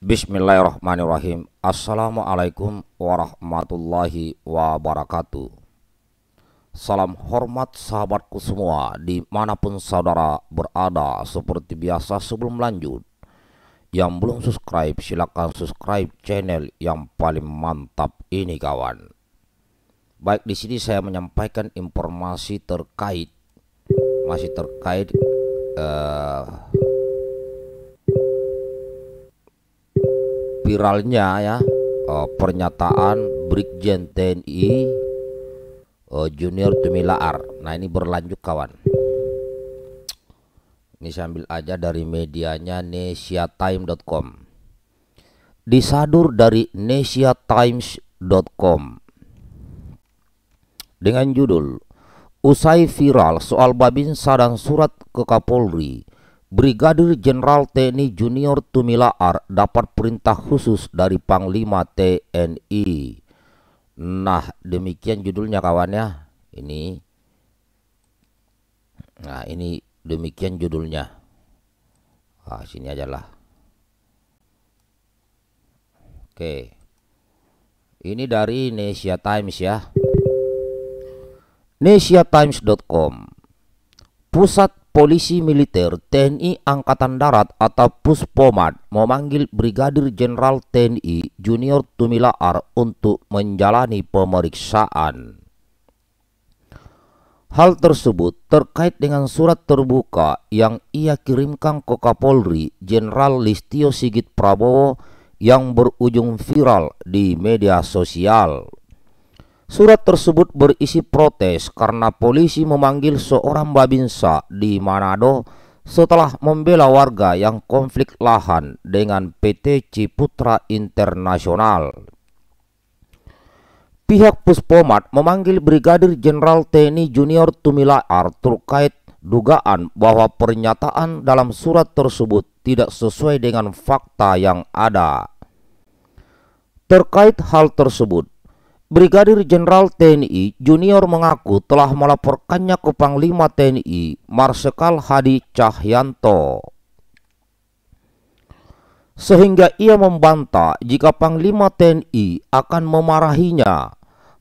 Bismillahirrahmanirrahim Assalamualaikum warahmatullahi wabarakatuh Salam hormat sahabatku semua Dimanapun saudara berada Seperti biasa sebelum lanjut Yang belum subscribe silahkan subscribe channel yang paling mantap ini kawan Baik di sini saya menyampaikan informasi terkait Masih terkait eh, viralnya ya uh, pernyataan Brigjen TNI uh, eh, Junior Tumilaar. Nah ini berlanjut kawan. Ini sambil aja dari medianya nesiatime.com. Disadur dari nesiatimes.com dengan judul Usai viral soal Babinsa dan surat ke Kapolri, Brigadir Jenderal TNI Junior Tumilaar dapat perintah khusus dari Panglima TNI. Nah, demikian judulnya kawannya. Ini. Nah, ini demikian judulnya. Ah, sini aja lah. Oke. Ini dari Indonesia Times ya. Nesiatimes.com Pusat polisi militer, TNI Angkatan Darat atau Puspomad memanggil Brigadir Jenderal TNI Junior Tumilaar untuk menjalani pemeriksaan. Hal tersebut terkait dengan surat terbuka yang ia kirimkan ke Kapolri Jenderal Listio Sigit Prabowo yang berujung viral di media sosial. Surat tersebut berisi protes karena polisi memanggil seorang babinsa di Manado setelah membela warga yang konflik lahan dengan PT Ciputra Internasional. Pihak Puspomat memanggil Brigadir Jenderal TNI Junior Tumilaar terkait dugaan bahwa pernyataan dalam surat tersebut tidak sesuai dengan fakta yang ada. Terkait hal tersebut, Brigadir Jenderal TNI Junior mengaku telah melaporkannya ke Panglima TNI Marsikal Hadi Cahyanto. Sehingga ia membantah jika Panglima TNI akan memarahinya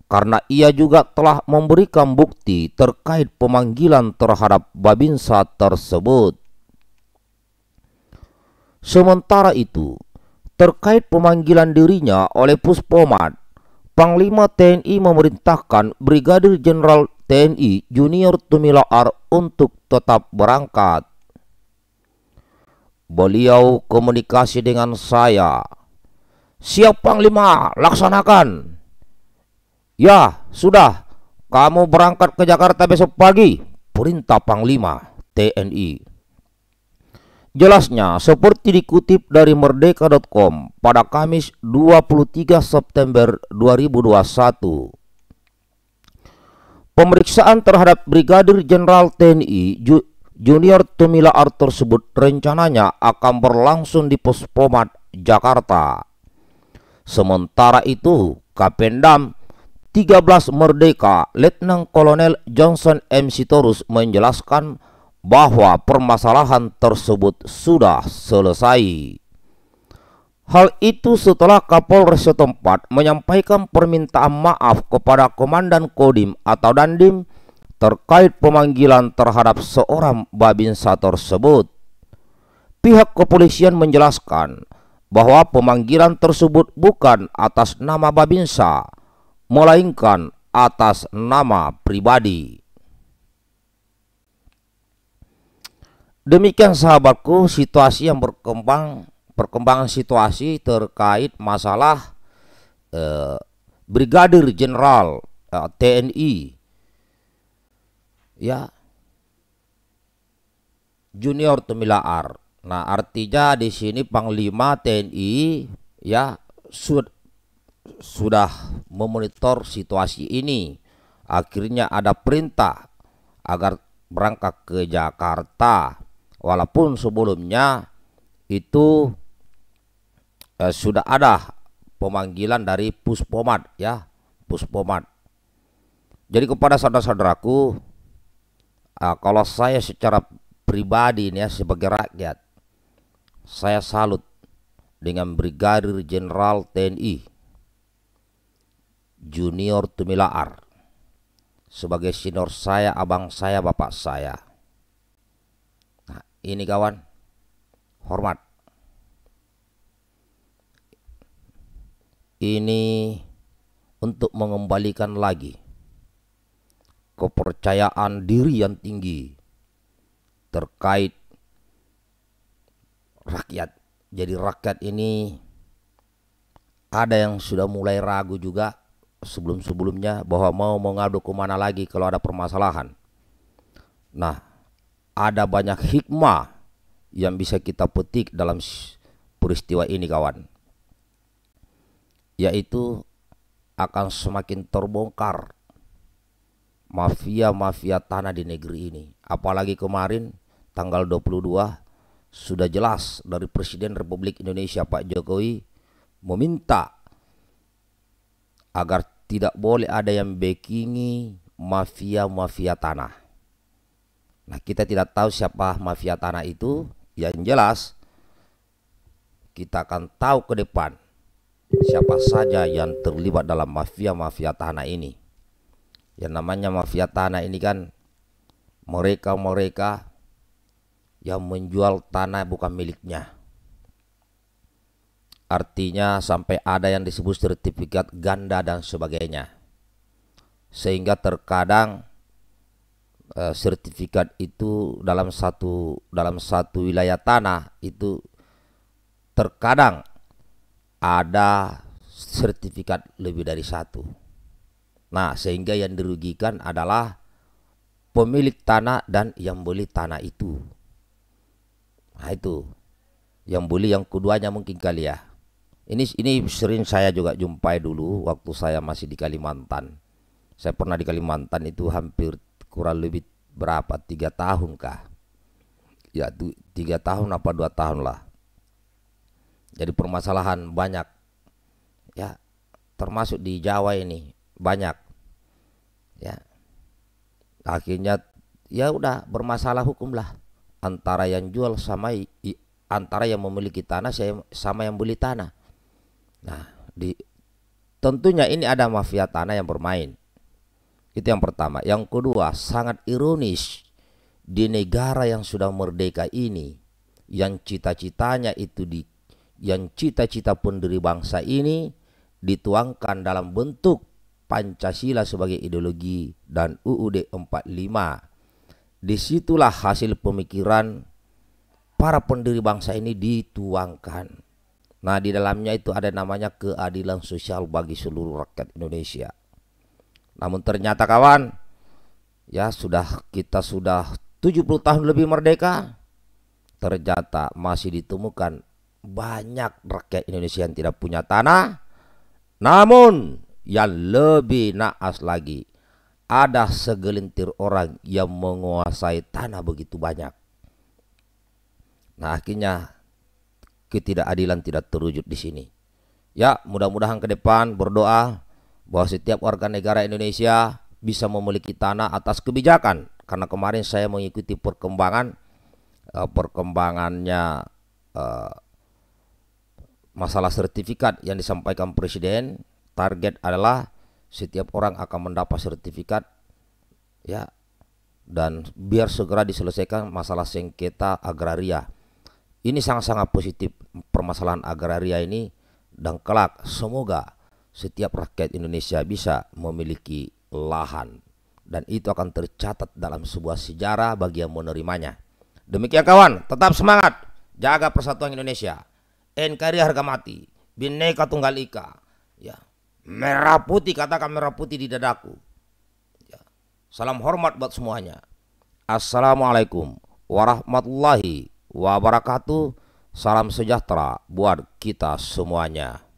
karena ia juga telah memberikan bukti terkait pemanggilan terhadap Babinsa tersebut. Sementara itu, terkait pemanggilan dirinya oleh Puspomat, Panglima TNI memerintahkan Brigadir Jenderal TNI Junior Tumila untuk tetap berangkat. Beliau komunikasi dengan saya. Siap Panglima, laksanakan. Ya, sudah. Kamu berangkat ke Jakarta besok pagi. Perintah Panglima TNI. Jelasnya, seperti dikutip dari merdeka.com pada Kamis 23 September 2021, pemeriksaan terhadap Brigadir Jenderal TNI Junior Tumila Art tersebut rencananya akan berlangsung di Pospomat Jakarta. Sementara itu, Kapendam 13 Merdeka, Letnan Kolonel Johnson M. Sitorus menjelaskan bahwa permasalahan tersebut sudah selesai. Hal itu setelah Kapolres setempat menyampaikan permintaan maaf kepada Komandan Kodim atau Dandim terkait pemanggilan terhadap seorang Babinsa tersebut. Pihak kepolisian menjelaskan bahwa pemanggilan tersebut bukan atas nama Babinsa, melainkan atas nama pribadi. Demikian sahabatku situasi yang berkembang perkembangan situasi terkait masalah eh, Brigadir Jenderal eh, TNI ya Junior Temilaar. Nah, artinya di sini Panglima TNI ya sud sudah memonitor situasi ini. Akhirnya ada perintah agar berangkat ke Jakarta walaupun sebelumnya itu eh, sudah ada pemanggilan dari puspomat ya puspomat jadi kepada saudara-saudaraku eh, kalau saya secara pribadi ini ya sebagai rakyat saya salut dengan Brigadir Jenderal TNI Junior Tumilaar sebagai senior saya, abang saya, bapak saya ini kawan, hormat. Ini untuk mengembalikan lagi kepercayaan diri yang tinggi terkait rakyat. Jadi rakyat ini ada yang sudah mulai ragu juga sebelum-sebelumnya bahwa mau mengadu kemana lagi kalau ada permasalahan. Nah, ada banyak hikmah yang bisa kita petik dalam peristiwa ini kawan. Yaitu akan semakin terbongkar mafia-mafia tanah di negeri ini. Apalagi kemarin tanggal 22 sudah jelas dari Presiden Republik Indonesia Pak Jokowi meminta agar tidak boleh ada yang backingi mafia-mafia tanah. Nah, kita tidak tahu siapa mafia tanah itu, ya, yang jelas kita akan tahu ke depan siapa saja yang terlibat dalam mafia-mafia tanah ini. Yang namanya mafia tanah ini kan mereka-mereka yang menjual tanah bukan miliknya. Artinya sampai ada yang disebut sertifikat ganda dan sebagainya. Sehingga terkadang Eh, sertifikat itu dalam satu dalam satu wilayah tanah itu terkadang ada sertifikat lebih dari satu. Nah, sehingga yang dirugikan adalah pemilik tanah dan yang beli tanah itu. Nah, itu yang beli yang keduanya mungkin kali ya. Ini ini sering saya juga jumpai dulu waktu saya masih di Kalimantan. Saya pernah di Kalimantan itu hampir kurang lebih berapa tiga tahun kah ya tiga tahun apa dua tahun lah jadi permasalahan banyak ya termasuk di Jawa ini banyak ya akhirnya ya udah bermasalah hukum lah antara yang jual sama antara yang memiliki tanah sama yang beli tanah nah di tentunya ini ada mafia tanah yang bermain itu yang pertama. Yang kedua, sangat ironis di negara yang sudah merdeka ini, yang cita-citanya itu di yang cita-cita dari bangsa ini dituangkan dalam bentuk Pancasila sebagai ideologi dan UUD 45. Disitulah hasil pemikiran para pendiri bangsa ini dituangkan. Nah, di dalamnya itu ada namanya keadilan sosial bagi seluruh rakyat Indonesia. Namun ternyata kawan, ya sudah kita sudah 70 tahun lebih merdeka, ternyata masih ditemukan banyak rakyat Indonesia yang tidak punya tanah. Namun yang lebih naas lagi, ada segelintir orang yang menguasai tanah begitu banyak. Nah akhirnya ketidakadilan tidak terwujud di sini. Ya mudah-mudahan ke depan berdoa bahwa setiap warga negara Indonesia bisa memiliki tanah atas kebijakan karena kemarin saya mengikuti perkembangan uh, perkembangannya uh, masalah sertifikat yang disampaikan presiden target adalah setiap orang akan mendapat sertifikat ya dan biar segera diselesaikan masalah sengketa agraria ini sangat-sangat positif permasalahan agraria ini dan kelak semoga setiap rakyat Indonesia bisa memiliki lahan dan itu akan tercatat dalam sebuah sejarah bagi yang menerimanya. Demikian kawan, tetap semangat, jaga persatuan Indonesia, NKRI harga mati, bineka tunggal ika, ya merah putih katakan merah putih di dadaku. Ya. Salam hormat buat semuanya. Assalamualaikum warahmatullahi wabarakatuh. Salam sejahtera buat kita semuanya.